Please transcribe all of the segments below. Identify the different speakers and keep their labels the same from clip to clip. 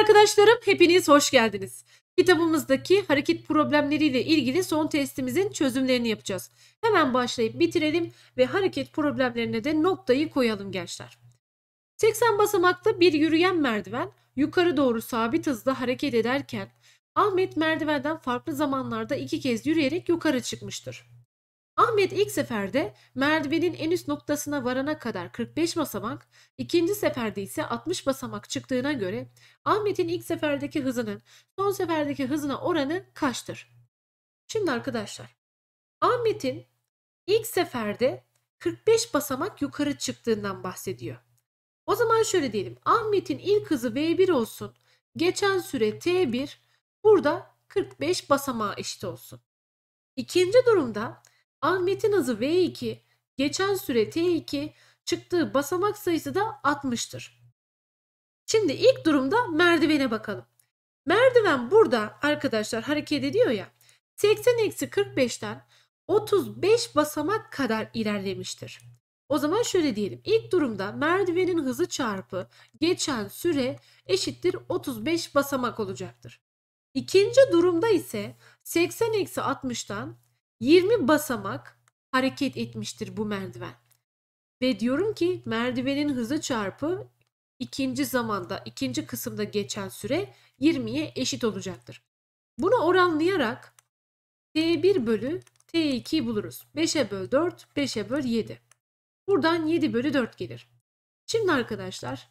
Speaker 1: arkadaşlarım, hepiniz hoş geldiniz. Kitabımızdaki hareket problemleriyle ilgili son testimizin çözümlerini yapacağız. Hemen başlayıp bitirelim ve hareket problemlerine de noktayı koyalım gençler. 80 basamaklı bir yürüyen merdiven yukarı doğru sabit hızda hareket ederken Ahmet merdivenden farklı zamanlarda iki kez yürüyerek yukarı çıkmıştır. Ahmet ilk seferde merdivenin en üst noktasına varana kadar 45 basamak, ikinci seferde ise 60 basamak çıktığına göre Ahmet'in ilk seferdeki hızının son seferdeki hızına oranı kaçtır? Şimdi arkadaşlar Ahmet'in ilk seferde 45 basamak yukarı çıktığından bahsediyor. O zaman şöyle diyelim. Ahmet'in ilk hızı V1 olsun. Geçen süre T1 burada 45 basamağa eşit olsun. İkinci durumda Ahmet'in hızı V2, geçen süre T2, çıktığı basamak sayısı da 60'tır. Şimdi ilk durumda merdivene bakalım. Merdiven burada arkadaşlar hareket ediyor ya. 80 eksi 45'ten 35 basamak kadar ilerlemiştir. O zaman şöyle diyelim. İlk durumda merdivenin hızı çarpı geçen süre eşittir 35 basamak olacaktır. İkinci durumda ise 80 eksi 60'tan 20 basamak hareket etmiştir bu merdiven. Ve diyorum ki merdivenin hızı çarpı ikinci zamanda, ikinci kısımda geçen süre 20'ye eşit olacaktır. Bunu oranlayarak T1 bölü T2 buluruz. 5'e böl 4, 5'e böl 7. Buradan 7 bölü 4 gelir. Şimdi arkadaşlar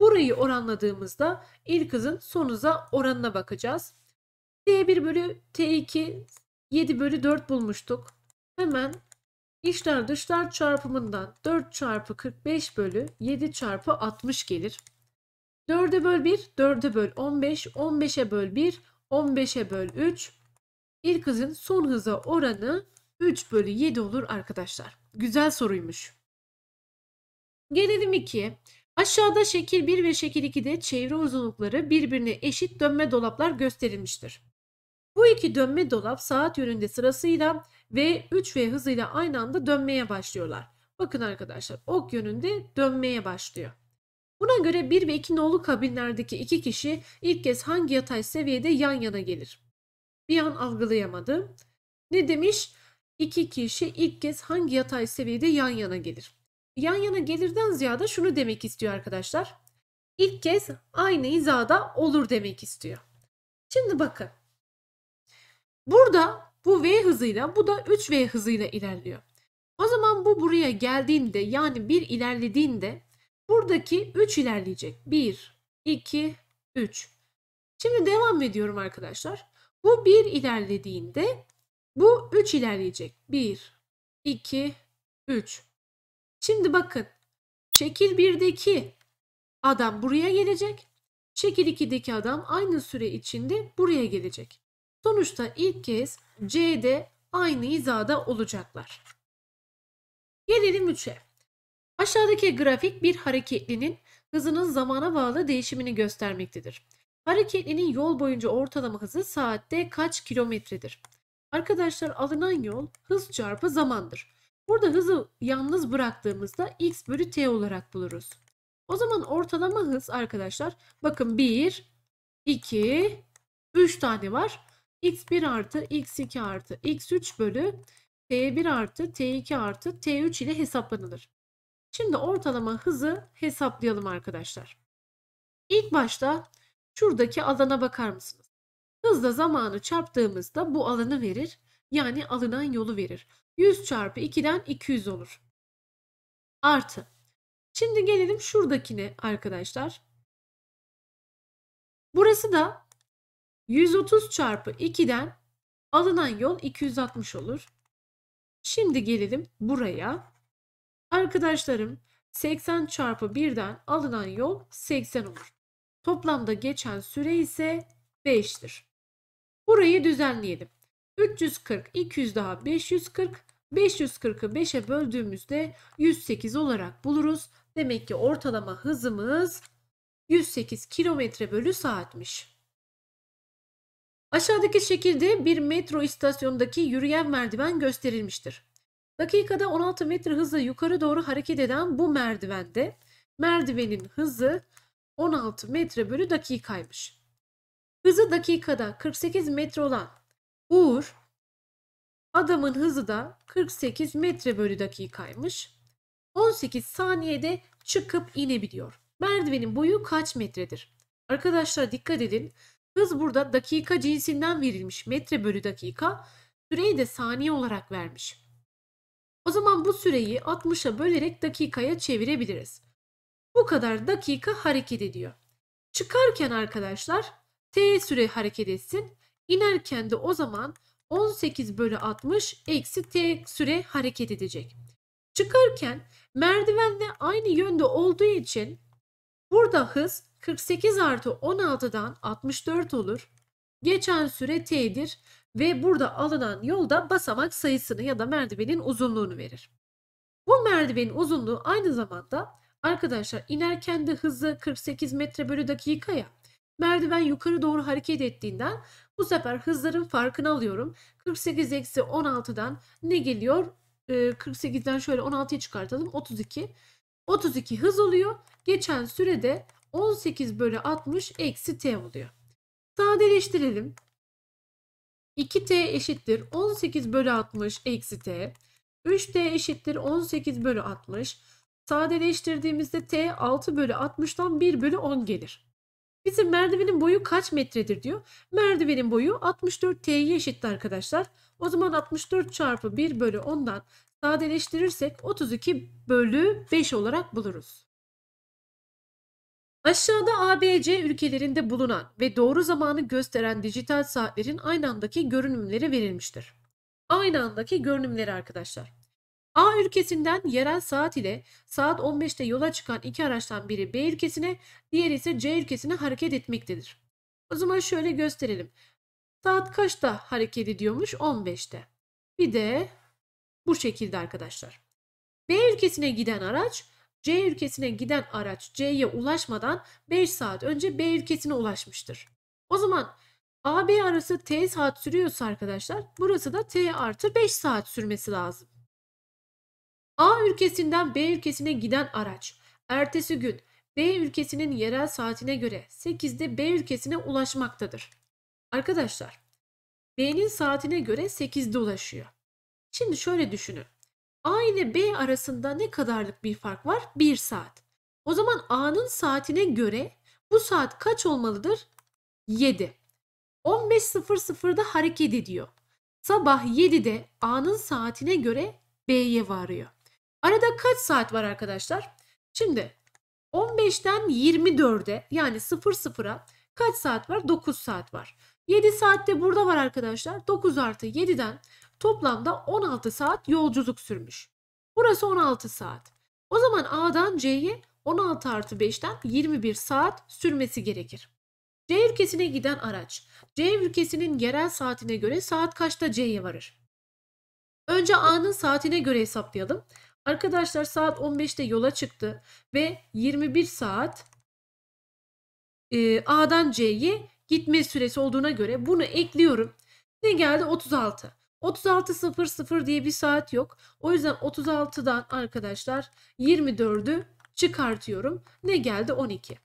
Speaker 1: burayı oranladığımızda ilk hızın sonuza oranına bakacağız. T1 bölü T2 7 bölü 4 bulmuştuk. Hemen içler dışlar çarpımından 4 çarpı 45 bölü 7 çarpı 60 gelir. 4'e böl 1, 4'e böl 15, 15'e böl 1, 15'e böl 3. İlk hızın son hıza oranı 3 bölü 7 olur arkadaşlar. Güzel soruymuş. Gelelim 2'ye. Aşağıda şekil 1 ve şekil 2'de çevre uzunlukları birbirine eşit dönme dolaplar gösterilmiştir. Bu iki dönme dolap saat yönünde sırasıyla ve 3 ve hızıyla aynı anda dönmeye başlıyorlar. Bakın arkadaşlar ok yönünde dönmeye başlıyor. Buna göre 1 ve 2 nolu kabinlerdeki iki kişi ilk kez hangi yatay seviyede yan yana gelir? Bir an algılayamadı. Ne demiş? İki kişi ilk kez hangi yatay seviyede yan yana gelir? Yan yana gelirden ziyade şunu demek istiyor arkadaşlar. İlk kez aynı hizada olur demek istiyor. Şimdi bakın. Burada bu v hızıyla bu da 3v hızıyla ilerliyor. O zaman bu buraya geldiğinde yani 1 ilerlediğinde buradaki 3 ilerleyecek. 1, 2, 3. Şimdi devam ediyorum arkadaşlar. Bu 1 ilerlediğinde bu 3 ilerleyecek. 1, 2, 3. Şimdi bakın şekil 1'deki adam buraya gelecek. Şekil 2'deki adam aynı süre içinde buraya gelecek. Sonuçta ilk kez C'de aynı hizada olacaklar. Gelelim 3'e. Aşağıdaki grafik bir hareketlinin hızının zamana bağlı değişimini göstermektedir. Hareketlinin yol boyunca ortalama hızı saatte kaç kilometredir? Arkadaşlar alınan yol hız çarpı zamandır. Burada hızı yalnız bıraktığımızda x bölü t olarak buluruz. O zaman ortalama hız arkadaşlar bakın 1, 2, 3 tane var x1 artı x2 artı x3 bölü t1 artı t2 artı t3 ile hesaplanılır. Şimdi ortalama hızı hesaplayalım arkadaşlar. İlk başta şuradaki alana bakar mısınız? Hızla zamanı çarptığımızda bu alanı verir. Yani alınan yolu verir. 100 çarpı 2'den 200 olur. Artı. Şimdi gelelim şuradakine arkadaşlar. Burası da 130 çarpı 2'den alınan yol 260 olur. Şimdi gelelim buraya. Arkadaşlarım 80 çarpı 1'den alınan yol 80 olur. Toplamda geçen süre ise 5'tir. Burayı düzenleyelim. 340, 200 daha 540. 540'ı 5'e böldüğümüzde 108 olarak buluruz. Demek ki ortalama hızımız 108 kilometre bölü saatmiş. Aşağıdaki şekilde bir metro istasyonundaki yürüyen merdiven gösterilmiştir. Dakikada 16 metre hızla yukarı doğru hareket eden bu merdivende merdivenin hızı 16 metre bölü dakikaymış. Hızı dakikada 48 metre olan Uğur adamın hızı da 48 metre bölü dakikaymış. 18 saniyede çıkıp inebiliyor. Merdivenin boyu kaç metredir? Arkadaşlar dikkat edin. Hız burada dakika cinsinden verilmiş metre bölü dakika. Süreyi de saniye olarak vermiş. O zaman bu süreyi 60'a bölerek dakikaya çevirebiliriz. Bu kadar dakika hareket ediyor. Çıkarken arkadaşlar t süre hareket etsin. İnerken de o zaman 18 bölü 60 eksi t süre hareket edecek. Çıkarken merdivenle aynı yönde olduğu için Burada hız 48 artı 16'dan 64 olur. Geçen süre t'dir ve burada alınan yolda basamak sayısını ya da merdivenin uzunluğunu verir. Bu merdivenin uzunluğu aynı zamanda arkadaşlar inerken de hızı 48 metre bölü dakika ya. Merdiven yukarı doğru hareket ettiğinden bu sefer hızların farkını alıyorum. 48 eksi 16'dan ne geliyor? 48'den ee, şöyle 16'yı çıkartalım. 32. 32 hız oluyor geçen sürede 18 bölü 60 eksi t oluyor. Sadeleştirelim. 2t eşittir 18 bölü 60 eksi t. 3t eşittir 18 bölü 60. Sadeleştirdiğimizde t 6 bölü 60'dan 1 bölü 10 gelir. Bizim merdivenin boyu kaç metredir diyor. Merdivenin boyu 64 t'ye eşitti arkadaşlar. O zaman 64 çarpı 1 bölü 10'dan sadeleştirirsek 32 bölü 5 olarak buluruz. Aşağıda ABC ülkelerinde bulunan ve doğru zamanı gösteren dijital saatlerin aynı andaki görünümleri verilmiştir. Aynı andaki görünümleri arkadaşlar. A ülkesinden yerel saat ile saat 15'te yola çıkan iki araçtan biri B ülkesine, diğeri ise C ülkesine hareket etmektedir. O zaman şöyle gösterelim. Saat kaçta hareket ediyormuş? 15'te. Bir de bu şekilde arkadaşlar. B ülkesine giden araç C ülkesine giden araç C'ye ulaşmadan 5 saat önce B ülkesine ulaşmıştır. O zaman AB arası T saat sürüyorsa arkadaşlar burası da T artı 5 saat sürmesi lazım. A ülkesinden B ülkesine giden araç ertesi gün B ülkesinin yerel saatine göre 8'de B ülkesine ulaşmaktadır. Arkadaşlar B'nin saatine göre 8'de ulaşıyor. Şimdi şöyle düşünün. A ile B arasında ne kadarlık bir fark var? 1 saat. O zaman A'nın saatine göre bu saat kaç olmalıdır? 7. 15.00'da hareket ediyor. Sabah 7'de A'nın saatine göre B'ye varıyor. Arada kaç saat var arkadaşlar? Şimdi 15'ten 24'e yani 00'a kaç saat var? 9 saat var. 7 saat de burada var arkadaşlar. 9 artı 7'den Toplamda 16 saat yolculuk sürmüş. Burası 16 saat. O zaman A'dan C'ye 16 artı 5'ten 21 saat sürmesi gerekir. C ülkesine giden araç, C ülkesinin yerel saatine göre saat kaçta C'ye varır? Önce A'nın saatine göre hesaplayalım. Arkadaşlar saat 15'te yola çıktı ve 21 saat e, A'dan C'ye gitme süresi olduğuna göre bunu ekliyorum. Ne geldi? 36. 36.00 diye bir saat yok. O yüzden 36'dan arkadaşlar 24'ü çıkartıyorum. Ne geldi? 12.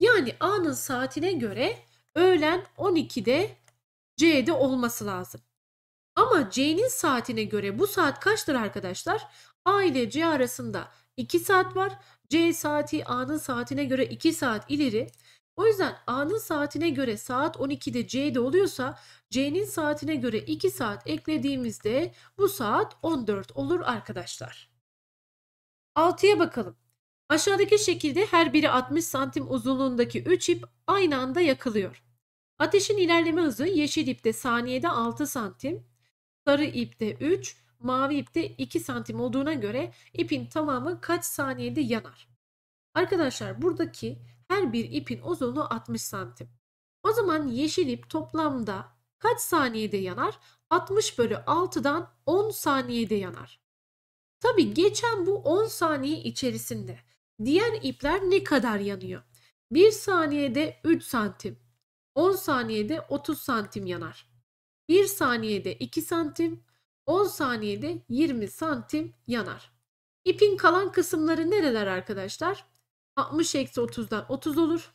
Speaker 1: Yani A'nın saatine göre öğlen 12'de C'de olması lazım. Ama C'nin saatine göre bu saat kaçtır arkadaşlar? A ile C arasında 2 saat var. C saati A'nın saatine göre 2 saat ileri. O yüzden A'nın saatine göre saat 12'de C'de oluyorsa C'nin saatine göre 2 saat eklediğimizde bu saat 14 olur arkadaşlar. 6'ya bakalım. Aşağıdaki şekilde her biri 60 santim uzunluğundaki 3 ip aynı anda yakılıyor. Ateşin ilerleme hızı yeşil ipte saniyede 6 santim, sarı ipte 3, mavi ipte 2 santim olduğuna göre ipin tamamı kaç saniyede yanar? Arkadaşlar buradaki her bir ipin uzunluğu 60 santim. O zaman yeşil ip toplamda kaç saniyede yanar? 60 bölü 6'dan 10 saniyede yanar. Tabi geçen bu 10 saniye içerisinde diğer ipler ne kadar yanıyor? 1 saniyede 3 santim, 10 saniyede 30 santim yanar. 1 saniyede 2 santim, 10 saniyede 20 santim yanar. İpin kalan kısımları nereler arkadaşlar? 60 eksi 30'dan 30 olur.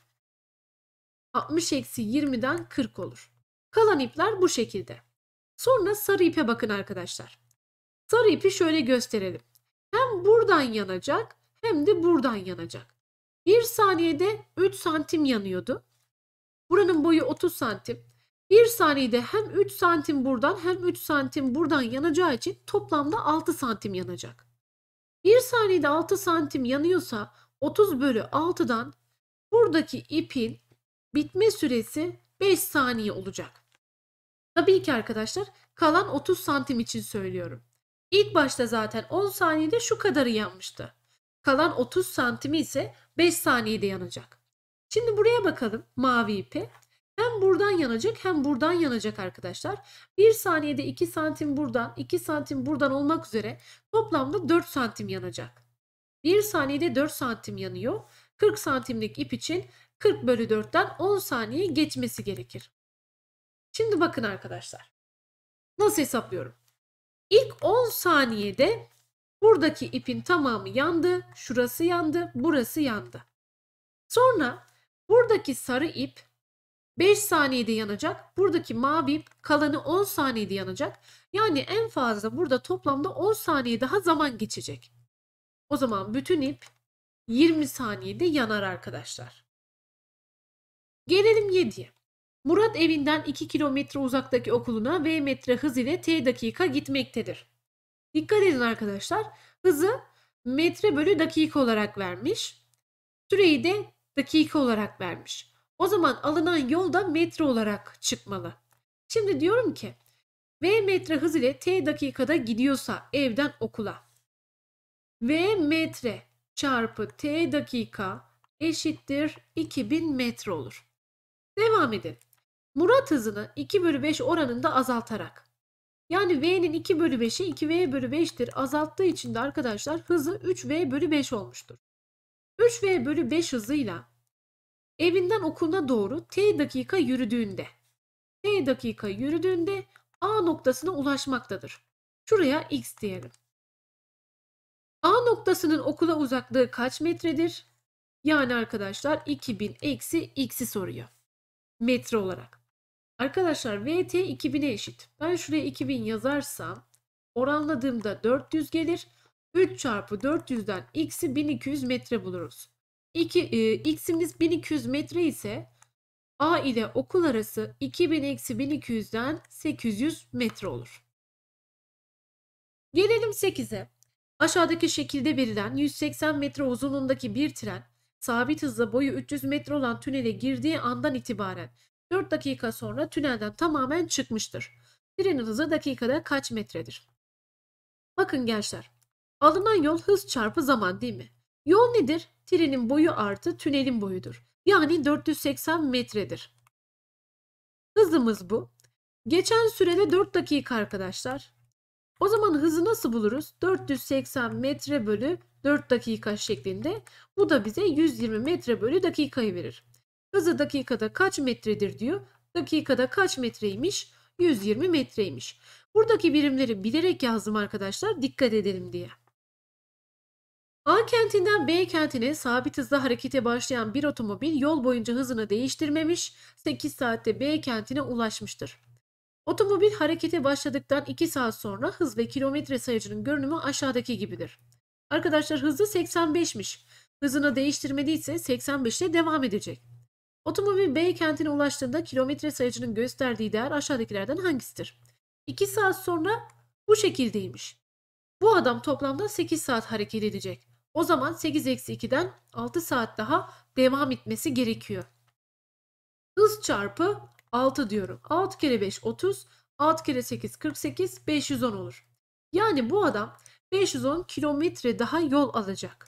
Speaker 1: 60 eksi 20'den 40 olur. Kalan ipler bu şekilde. Sonra sarı ipe bakın arkadaşlar. Sarı ipi şöyle gösterelim. Hem buradan yanacak hem de buradan yanacak. 1 saniyede 3 santim yanıyordu. Buranın boyu 30 santim. 1 saniyede hem 3 santim buradan hem 3 santim buradan yanacağı için toplamda 6 santim yanacak. 1 saniyede 6 santim yanıyorsa 30 bölü 6'dan buradaki ipin bitme süresi 5 saniye olacak. Tabii ki arkadaşlar kalan 30 santim için söylüyorum. İlk başta zaten 10 saniyede şu kadarı yanmıştı. Kalan 30 santimi ise 5 saniyede yanacak. Şimdi buraya bakalım mavi ipe. Hem buradan yanacak hem buradan yanacak arkadaşlar. 1 saniyede 2 santim buradan 2 santim buradan olmak üzere toplamda 4 santim yanacak. 1 saniyede 4 santim yanıyor. 40 santimlik ip için 40 bölü 4'ten 10 saniye geçmesi gerekir. Şimdi bakın arkadaşlar. Nasıl hesaplıyorum? İlk 10 saniyede buradaki ipin tamamı yandı, şurası yandı, burası yandı. Sonra buradaki sarı ip 5 saniyede yanacak. Buradaki mavi ip kalanı 10 saniyede yanacak. Yani en fazla burada toplamda 10 saniye daha zaman geçecek. O zaman bütün ip 20 saniyede yanar arkadaşlar. Gelelim 7'ye. Murat evinden 2 kilometre uzaktaki okuluna V metre hız ile T dakika gitmektedir. Dikkat edin arkadaşlar. Hızı metre bölü dakika olarak vermiş. Süreyi de dakika olarak vermiş. O zaman alınan yolda metre olarak çıkmalı. Şimdi diyorum ki V metre hız ile T dakikada gidiyorsa evden okula V metre çarpı T dakika eşittir 2000 metre olur. Devam edin. Murat hızını 2 bölü 5 oranında azaltarak. Yani V'nin 2 bölü 5'i 2V bölü 5'tir. Azalttığı için de arkadaşlar hızı 3V bölü 5 olmuştur. 3V bölü 5 hızıyla evinden okuluna doğru T dakika yürüdüğünde T dakika yürüdüğünde A noktasına ulaşmaktadır. Şuraya X diyelim noktasının okula uzaklığı kaç metredir? Yani arkadaşlar 2000 eksi x'i soruyor. Metre olarak. Arkadaşlar vt 2000'e eşit. Ben şuraya 2000 yazarsam oranladığımda 400 gelir. 3 çarpı 400'den x'i 1200 metre buluruz. e, x'imiz 1200 metre ise A ile okul arası 2000 eksi 1200'den 800 metre olur. Gelelim 8'e. Aşağıdaki şekilde verilen 180 metre uzunluğundaki bir tren sabit hızla boyu 300 metre olan tünele girdiği andan itibaren 4 dakika sonra tünelden tamamen çıkmıştır. Trenin hızı dakikada kaç metredir? Bakın gençler. Alınan yol hız çarpı zaman değil mi? Yol nedir? Trenin boyu artı tünelin boyudur. Yani 480 metredir. Hızımız bu. Geçen sürede 4 dakika arkadaşlar. O zaman hızı nasıl buluruz? 480 metre bölü 4 dakika şeklinde. Bu da bize 120 metre bölü dakikayı verir. Hızı dakikada kaç metredir diyor. Dakikada kaç metreymiş? 120 metreymiş. Buradaki birimleri bilerek yazdım arkadaşlar. Dikkat edelim diye. A kentinden B kentine sabit hızla harekete başlayan bir otomobil yol boyunca hızını değiştirmemiş, 8 saatte B kentine ulaşmıştır. Otomobil harekete başladıktan 2 saat sonra hız ve kilometre sayacının görünümü aşağıdaki gibidir. Arkadaşlar hızı 85'miş. Hızını değiştirmediyse 85'te devam edecek. Otomobil B kentine ulaştığında kilometre sayacının gösterdiği değer aşağıdakilerden hangisidir? 2 saat sonra bu şekildeymiş. Bu adam toplamda 8 saat hareket edecek. O zaman 8-2'den 6 saat daha devam etmesi gerekiyor. Hız çarpı 6 diyorum. 6 kere 5 30, 6 kere 8 48, 510 olur. Yani bu adam 510 kilometre daha yol alacak.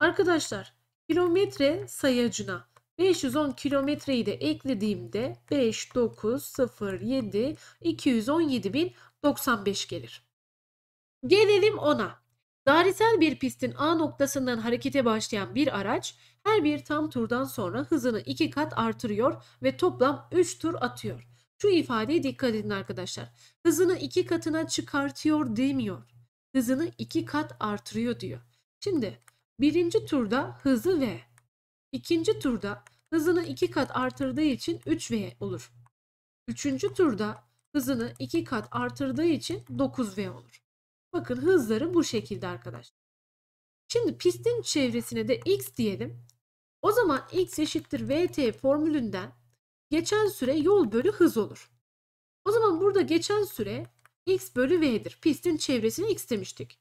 Speaker 1: Arkadaşlar kilometre sayacına 510 kilometreyi de eklediğimde 5, 9, 0, 7, 217 bin 95 gelir. Gelelim ona. Dairesel bir pistin A noktasından harekete başlayan bir araç her bir tam turdan sonra hızını iki kat artırıyor ve toplam 3 tur atıyor. Şu ifadeye dikkat edin arkadaşlar. Hızını iki katına çıkartıyor demiyor. Hızını iki kat artırıyor diyor. Şimdi birinci turda hızı V. ikinci turda hızını iki kat artırdığı için 3V olur. Üçüncü turda hızını iki kat artırdığı için 9V olur. Bakın hızları bu şekilde arkadaşlar. Şimdi pistin çevresine de x diyelim. O zaman x eşittir vt formülünden geçen süre yol bölü hız olur. O zaman burada geçen süre x bölü v'dir. Pistin çevresini x demiştik.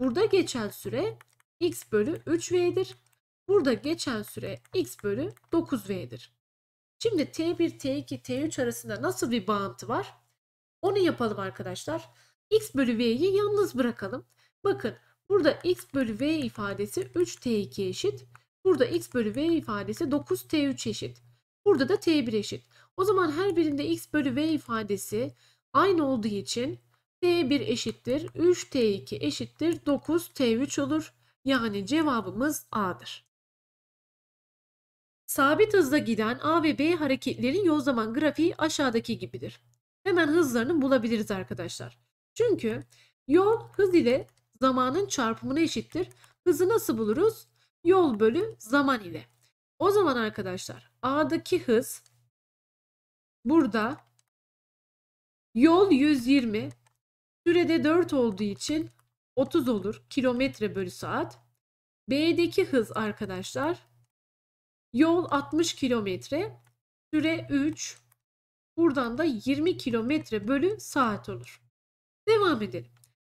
Speaker 1: Burada geçen süre x bölü 3v'dir. Burada geçen süre x bölü 9v'dir. Şimdi t1, t2, t3 arasında nasıl bir bağıntı var? Onu yapalım arkadaşlar x bölü v'yi yalnız bırakalım. Bakın burada x bölü v ifadesi 3t2 eşit. Burada x bölü v ifadesi 9t3 eşit. Burada da t1 eşit. O zaman her birinde x bölü v ifadesi aynı olduğu için t1 eşittir 3t2 eşittir 9t3 olur. Yani cevabımız A'dır. Sabit hızla giden A ve B hareketlerin yol zaman grafiği aşağıdaki gibidir. Hemen hızlarını bulabiliriz arkadaşlar. Çünkü yol hız ile zamanın çarpımına eşittir. Hızı nasıl buluruz? Yol bölü zaman ile. O zaman arkadaşlar A'daki hız burada yol 120 sürede 4 olduğu için 30 olur kilometre bölü saat. B'deki hız arkadaşlar yol 60 kilometre süre 3 buradan da 20 kilometre bölü saat olur. Devam edelim.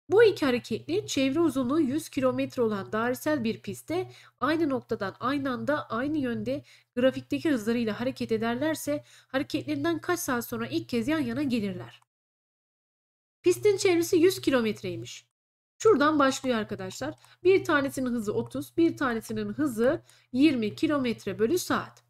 Speaker 1: Bu iki hareketli çevre uzunluğu 100 km olan dairesel bir pistte aynı noktadan aynı anda aynı yönde grafikteki hızlarıyla hareket ederlerse hareketlerinden kaç saat sonra ilk kez yan yana gelirler. Pistin çevresi 100 kilometreymiş. Şuradan başlıyor arkadaşlar. Bir tanesinin hızı 30, bir tanesinin hızı 20 kilometre bölü saat.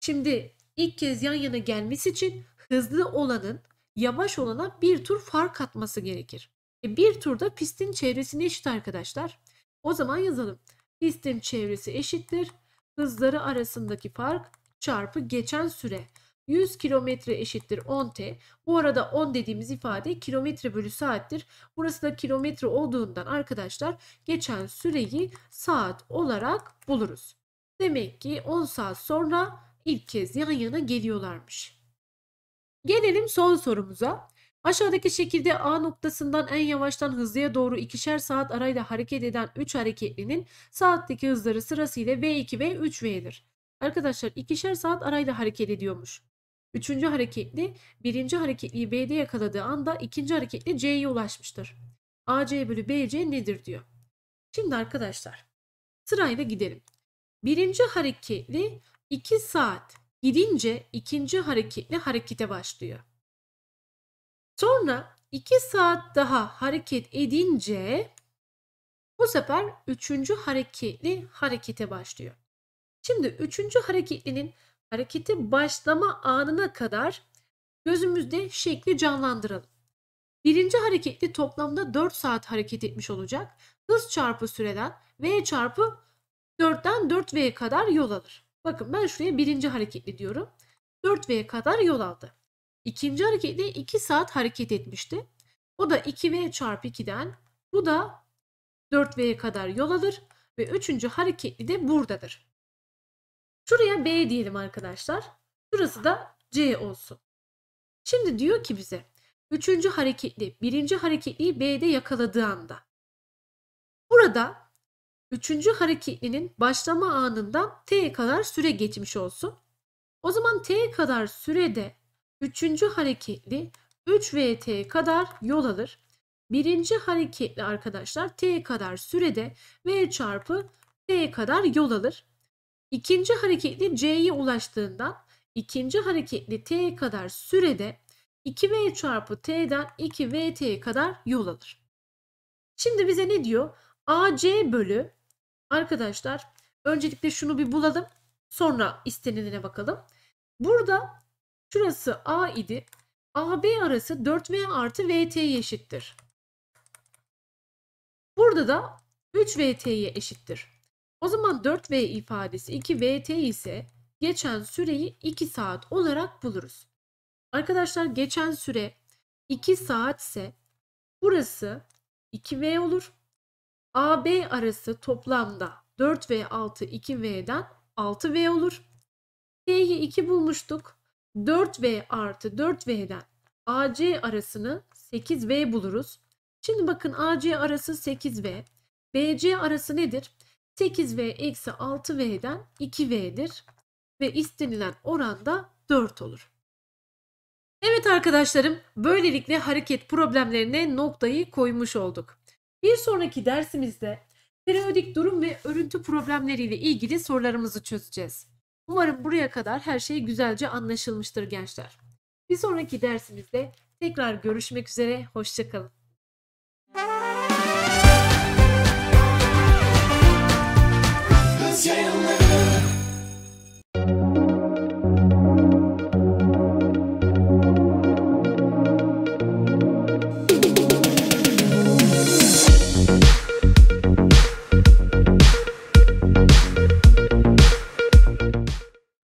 Speaker 1: Şimdi ilk kez yan yana gelmesi için hızlı olanın yavaş olana bir tur fark atması gerekir. E bir turda pistin çevresi eşit arkadaşlar. O zaman yazalım. Pistin çevresi eşittir. Hızları arasındaki fark çarpı geçen süre. 100 kilometre eşittir 10t. Bu arada 10 dediğimiz ifade kilometre bölü saattir. Burası da kilometre olduğundan arkadaşlar geçen süreyi saat olarak buluruz. Demek ki 10 saat sonra ilk kez yan yana geliyorlarmış. Gelelim son sorumuza. Aşağıdaki şekilde A noktasından en yavaştan hızlıya doğru ikişer saat arayla hareket eden 3 hareketlinin saatteki hızları sırasıyla V2 ve 3V'dir. Arkadaşlar ikişer saat arayla hareket ediyormuş. Üçüncü hareketli, birinci hareketliyi B'de yakaladığı anda ikinci hareketli C'ye ulaşmıştır. AC bölü BC nedir diyor. Şimdi arkadaşlar sırayla gidelim. Birinci hareketli 2 saat gidince ikinci hareketli harekete başlıyor. Sonra 2 saat daha hareket edince bu sefer üçüncü hareketli harekete başlıyor. Şimdi üçüncü hareketlinin harekete başlama anına kadar gözümüzde şekli canlandıralım. Birinci hareketli toplamda 4 saat hareket etmiş olacak. Hız çarpı süreden V çarpı 4'ten 4V'ye kadar yol alır. Bakın ben şuraya birinci hareketli diyorum. 4V'ye kadar yol aldı. İkinci hareketli 2 saat hareket etmişti. O da 2V çarpı 2'den bu da 4V'ye kadar yol alır ve üçüncü hareketli de buradadır. Şuraya B diyelim arkadaşlar. Şurası da C olsun. Şimdi diyor ki bize üçüncü hareketli birinci hareketliyi B'de yakaladığı anda. Burada Üçüncü hareketlinin başlama anından T'ye kadar süre geçmiş olsun. O zaman T'ye kadar sürede üçüncü hareketli 3 ve kadar yol alır. Birinci hareketli arkadaşlar T'ye kadar sürede V çarpı T'ye kadar yol alır. İkinci hareketli C'ye ulaştığından ikinci hareketli T'ye kadar sürede 2V çarpı T'den 2VT'ye kadar yol alır. Şimdi bize ne diyor? AC bölü Arkadaşlar öncelikle şunu bir bulalım. Sonra istenilene bakalım. Burada şurası A idi. AB arası 4V artı VT'ye eşittir. Burada da 3VT'ye eşittir. O zaman 4V ifadesi 2VT ise geçen süreyi 2 saat olarak buluruz. Arkadaşlar geçen süre 2 saat ise burası 2V olur. AB arası toplamda 4V 6 2V'den 6V olur. T'yi 2 bulmuştuk. 4V artı 4V'den AC arasını 8V buluruz. Şimdi bakın AC arası 8V. BC arası nedir? 8V eksi 6V'den 2V'dir. Ve istenilen oran da 4 olur. Evet arkadaşlarım böylelikle hareket problemlerine noktayı koymuş olduk. Bir sonraki dersimizde periyodik durum ve örüntü problemleriyle ilgili sorularımızı çözeceğiz. Umarım buraya kadar her şey güzelce anlaşılmıştır gençler. Bir sonraki dersimizde tekrar görüşmek üzere, hoşçakalın. Kız